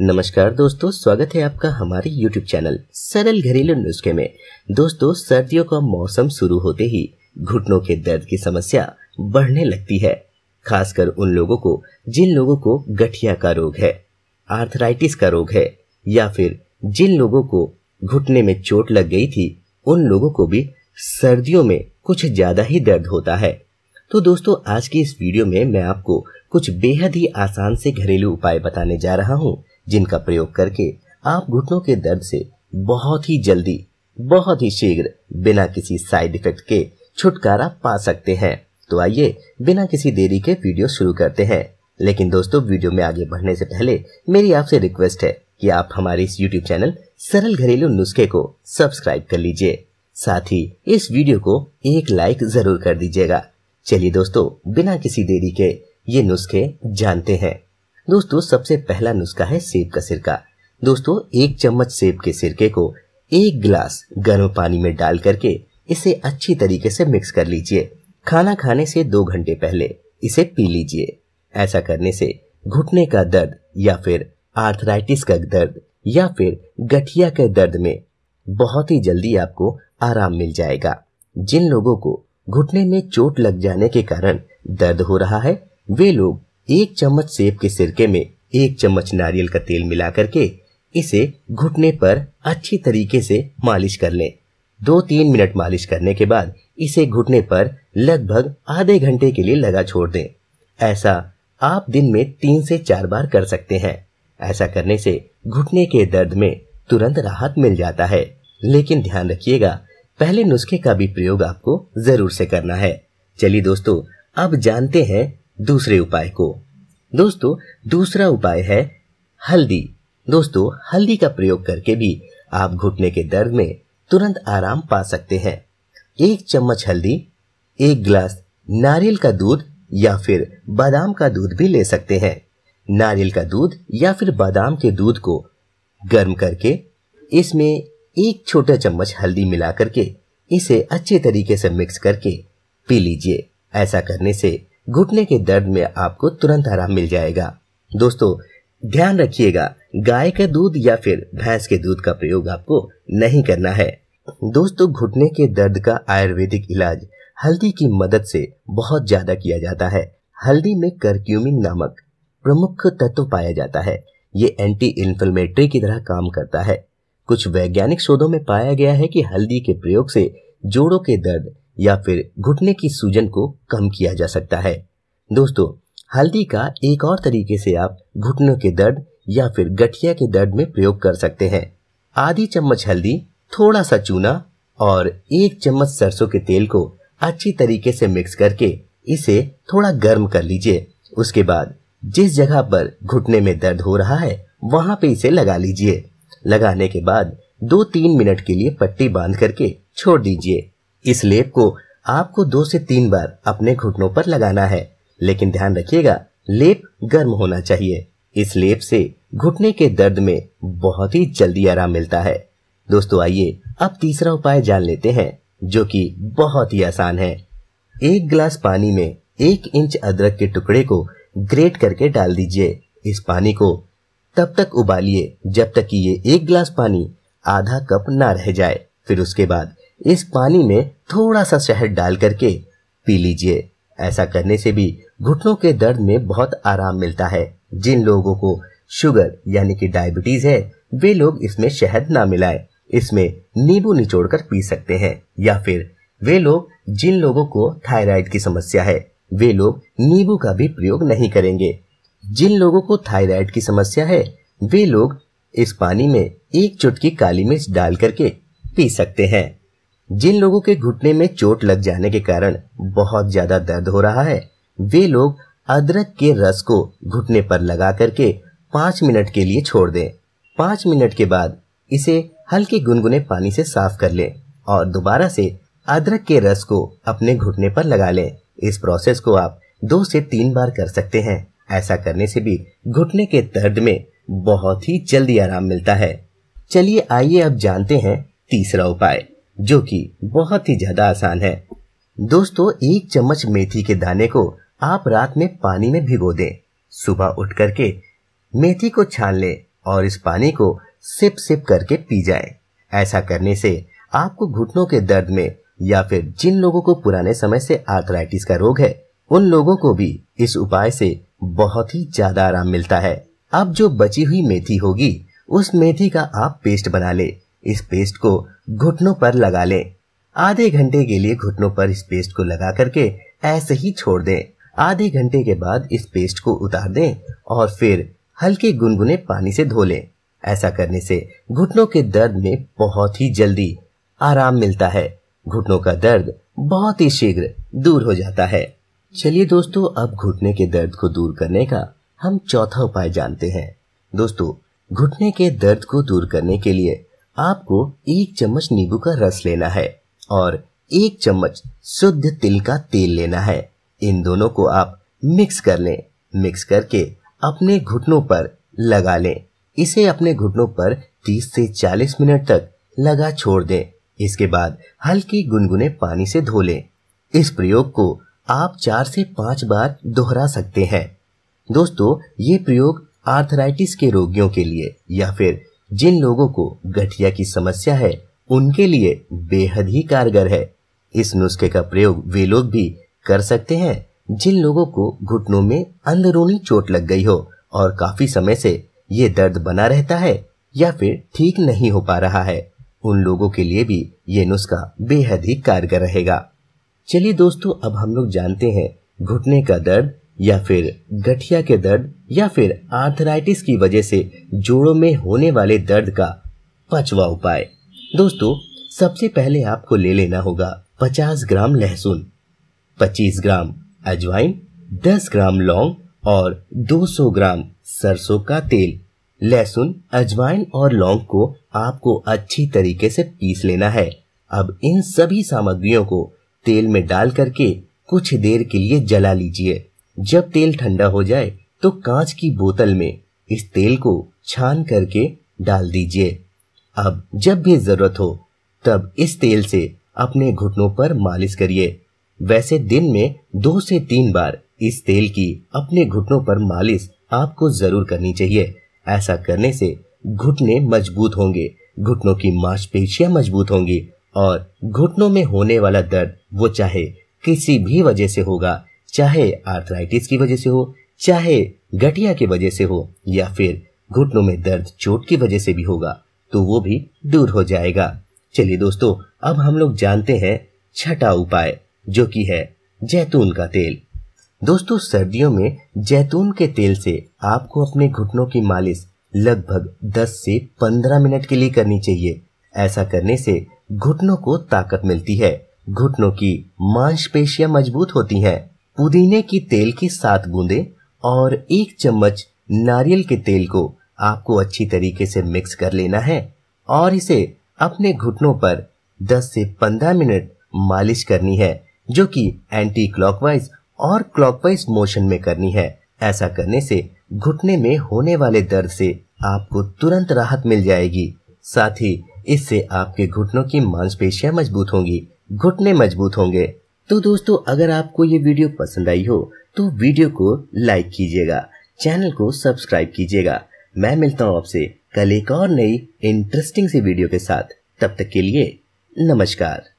नमस्कार दोस्तों स्वागत है आपका हमारे YouTube चैनल सरल घरेलू नुस्खे में दोस्तों सर्दियों का मौसम शुरू होते ही घुटनों के दर्द की समस्या बढ़ने लगती है खासकर उन लोगों को जिन लोगों को गठिया का रोग है आर्थराइटिस का रोग है या फिर जिन लोगों को घुटने में चोट लग गई थी उन लोगों को भी सर्दियों में कुछ ज्यादा ही दर्द होता है तो दोस्तों आज की इस वीडियो में मैं आपको कुछ बेहद ही आसान से घरेलू उपाय बताने जा रहा हूँ जिनका प्रयोग करके आप घुटनों के दर्द से बहुत ही जल्दी बहुत ही शीघ्र बिना किसी साइड इफेक्ट के छुटकारा पा सकते हैं तो आइए बिना किसी देरी के वीडियो शुरू करते हैं लेकिन दोस्तों वीडियो में आगे बढ़ने से पहले मेरी आपसे रिक्वेस्ट है कि आप हमारे इस यूट्यूब चैनल सरल घरेलू नुस्खे को सब्सक्राइब कर लीजिए साथ ही इस वीडियो को एक लाइक जरूर कर दीजिएगा चलिए दोस्तों बिना किसी देरी के ये नुस्खे जानते हैं दोस्तों सबसे पहला नुस्खा है सेब का सिरका दोस्तों एक चम्मच सेब के सिरके को एक गिलास गर्म पानी में डाल करके इसे अच्छी तरीके से मिक्स कर लीजिए खाना खाने से दो घंटे पहले इसे पी लीजिए ऐसा करने से घुटने का दर्द या फिर आर्थराइटिस का दर्द या फिर गठिया के दर्द में बहुत ही जल्दी आपको आराम मिल जाएगा जिन लोगों को घुटने में चोट लग जाने के कारण दर्द हो रहा है वे लोग एक चम्मच सेब के सिरके में एक चम्मच नारियल का तेल मिला करके इसे घुटने पर अच्छी तरीके से मालिश कर लें दो तीन मिनट मालिश करने के बाद इसे घुटने पर लगभग आधे घंटे के लिए लगा छोड़ दें ऐसा आप दिन में तीन से चार बार कर सकते हैं ऐसा करने से घुटने के दर्द में तुरंत राहत मिल जाता है लेकिन ध्यान रखिएगा पहले नुस्खे का भी प्रयोग आपको जरूर से करना है चलिए दोस्तों अब जानते हैं दूसरे उपाय को दोस्तों दूसरा उपाय है हल्दी दोस्तों हल्दी का प्रयोग करके भी आप घुटने के दर्द में तुरंत आराम पा सकते हैं एक चम्मच हल्दी एक गिलास नारियल का दूध या फिर बादाम का दूध भी ले सकते हैं नारियल का दूध या फिर बादाम के दूध को गर्म करके इसमें एक छोटा चम्मच हल्दी मिला करके इसे अच्छे तरीके से मिक्स करके पी लीजिए ऐसा करने से घुटने के दर्द में आपको तुरंत आराम मिल जाएगा दोस्तों ध्यान रखिएगा गाय के दूध या फिर भैंस के दूध का प्रयोग आपको नहीं करना है दोस्तों घुटने के दर्द का आयुर्वेदिक इलाज हल्दी की मदद से बहुत ज्यादा किया जाता है हल्दी में करक्यूमिन नामक प्रमुख तत्व पाया जाता है ये एंटी इन्फ्लेमेटरी की तरह काम करता है कुछ वैज्ञानिक शोधों में पाया गया है कि हल्दी के प्रयोग से जोड़ों के दर्द या फिर घुटने की सूजन को कम किया जा सकता है दोस्तों हल्दी का एक और तरीके से आप घुटनों के दर्द या फिर गठिया के दर्द में प्रयोग कर सकते हैं आधी चम्मच हल्दी थोड़ा सा चूना और एक चम्मच सरसों के तेल को अच्छी तरीके से मिक्स करके इसे थोड़ा गर्म कर लीजिए उसके बाद जिस जगह पर घुटने में दर्द हो रहा है वहाँ पे इसे लगा लीजिए लगाने के बाद दो तीन मिनट के लिए पट्टी बांध करके छोड़ दीजिए इस लेप को आपको दो से तीन बार अपने घुटनों पर लगाना है लेकिन ध्यान रखिएगा लेप गर्म होना चाहिए इस लेप से घुटने के दर्द में बहुत ही जल्दी आराम मिलता है दोस्तों आइए अब तीसरा उपाय जान लेते हैं जो कि बहुत ही आसान है एक गिलास पानी में एक इंच अदरक के टुकड़े को ग्रेट करके डाल दीजिए इस पानी को तब तक उबालिए जब तक कि ये एक गिलास पानी आधा कप ना रह जाए फिर उसके बाद इस पानी में थोड़ा सा शहद डाल करके पी लीजिए ऐसा करने से भी घुटनों के दर्द में बहुत आराम मिलता है जिन लोगों को शुगर यानी कि डायबिटीज है वे लोग इसमें शहद ना मिलाएं इसमें नींबू निचोड़ कर पी सकते हैं या फिर वे लोग जिन लोगों को थायराइड की समस्या है वे लोग नींबू का भी प्रयोग नहीं करेंगे जिन लोगों को थायराइड की समस्या है वे लोग इस पानी में एक चुटकी काली मिर्च डाल करके पी सकते हैं जिन लोगों के घुटने में चोट लग जाने के कारण बहुत ज्यादा दर्द हो रहा है वे लोग अदरक के रस को घुटने पर लगा करके पाँच मिनट के लिए छोड़ दें पाँच मिनट के बाद इसे हल्के गुनगुने पानी से साफ कर लें और दोबारा से अदरक के रस को अपने घुटने पर लगा लें इस प्रोसेस को आप दो से तीन बार कर सकते हैं ऐसा करने से भी घुटने के दर्द में बहुत ही जल्दी आराम मिलता है चलिए आइए अब जानते हैं तीसरा उपाय जो कि बहुत ही ज्यादा आसान है दोस्तों एक चम्मच मेथी के दाने को आप रात में पानी में भिगो दें सुबह उठ करके मेथी को छान लें और इस पानी को सिप सिप करके पी जाएं। ऐसा करने से आपको घुटनों के दर्द में या फिर जिन लोगों को पुराने समय से आर्थराइटिस का रोग है उन लोगों को भी इस उपाय से बहुत ही ज्यादा आराम मिलता है अब जो बची हुई मेथी होगी उस मेथी का आप पेस्ट बना ले इस पेस्ट को घुटनों पर लगा लें आधे घंटे के लिए घुटनों पर इस पेस्ट को लगा करके ऐसे ही छोड़ दें आधे घंटे के बाद इस पेस्ट को उतार दें और फिर हल्के गुनगुने पानी से धो लें ऐसा करने से घुटनों के दर्द में बहुत ही जल्दी आराम मिलता है घुटनों का दर्द बहुत ही शीघ्र दूर हो जाता है चलिए दोस्तों अब घुटने के दर्द को दूर करने का हम चौथा उपाय जानते हैं दोस्तों घुटने के दर्द को दूर करने के लिए आपको एक चम्मच नींबू का रस लेना है और एक चम्मच शुद्ध तिल का तेल लेना है इन दोनों को आप मिक्स कर लें मिक्स करके अपने घुटनों पर लगा लें इसे अपने घुटनों पर 30 से 40 मिनट तक लगा छोड़ दें इसके बाद हल्की गुनगुने पानी से धो लें इस प्रयोग को आप चार से पांच बार दोहरा सकते हैं दोस्तों ये प्रयोग आर्थराइटिस के रोगियों के लिए या फिर जिन लोगों को गठिया की समस्या है उनके लिए बेहद ही कारगर है इस नुस्खे का प्रयोग वे लोग भी कर सकते हैं जिन लोगों को घुटनों में अंदरूनी चोट लग गई हो और काफी समय से ये दर्द बना रहता है या फिर ठीक नहीं हो पा रहा है उन लोगों के लिए भी ये नुस्खा बेहद ही कारगर रहेगा चलिए दोस्तों अब हम लोग जानते हैं घुटने का दर्द या फिर गठिया के दर्द या फिर आर्थराइटिस की वजह से जोड़ों में होने वाले दर्द का पचवा उपाय दोस्तों सबसे पहले आपको ले लेना होगा 50 ग्राम लहसुन 25 ग्राम अजवाइन 10 ग्राम लौंग और 200 ग्राम सरसों का तेल लहसुन अजवाइन और लौंग को आपको अच्छी तरीके से पीस लेना है अब इन सभी सामग्रियों को तेल में डाल करके कुछ देर के लिए जला लीजिए जब तेल ठंडा हो जाए तो कांच की बोतल में इस तेल को छान करके डाल दीजिए अब जब भी जरूरत हो तब इस तेल से अपने घुटनों पर मालिश करिए वैसे दिन में दो से तीन बार इस तेल की अपने घुटनों पर मालिश आपको जरूर करनी चाहिए ऐसा करने से घुटने मजबूत होंगे घुटनों की मांसपेशियां मजबूत होंगी और घुटनों में होने वाला दर्द वो चाहे किसी भी वजह से होगा चाहे आर्थराइटिस की वजह से हो चाहे गठिया की वजह से हो या फिर घुटनों में दर्द चोट की वजह से भी होगा तो वो भी दूर हो जाएगा चलिए दोस्तों अब हम लोग जानते हैं छठा उपाय जो कि है जैतून का तेल दोस्तों सर्दियों में जैतून के तेल से आपको अपने घुटनों की मालिश लगभग 10 से 15 मिनट के लिए करनी चाहिए ऐसा करने से घुटनों को ताकत मिलती है घुटनों की मांसपेशियां मजबूत होती हैं पुदीने की तेल की सात बूंदे और एक चम्मच नारियल के तेल को आपको अच्छी तरीके से मिक्स कर लेना है और इसे अपने घुटनों पर 10 से 15 मिनट मालिश करनी है जो कि एंटी क्लॉकवाइज और क्लॉकवाइज मोशन में करनी है ऐसा करने से घुटने में होने वाले दर्द से आपको तुरंत राहत मिल जाएगी साथ ही इससे आपके घुटनों की मांसपेशियां मजबूत होंगी घुटने मजबूत होंगे तो दोस्तों अगर आपको ये वीडियो पसंद आई हो तो वीडियो को लाइक कीजिएगा चैनल को सब्सक्राइब कीजिएगा मैं मिलता हूँ आपसे कल एक और नई इंटरेस्टिंग सी वीडियो के साथ तब तक के लिए नमस्कार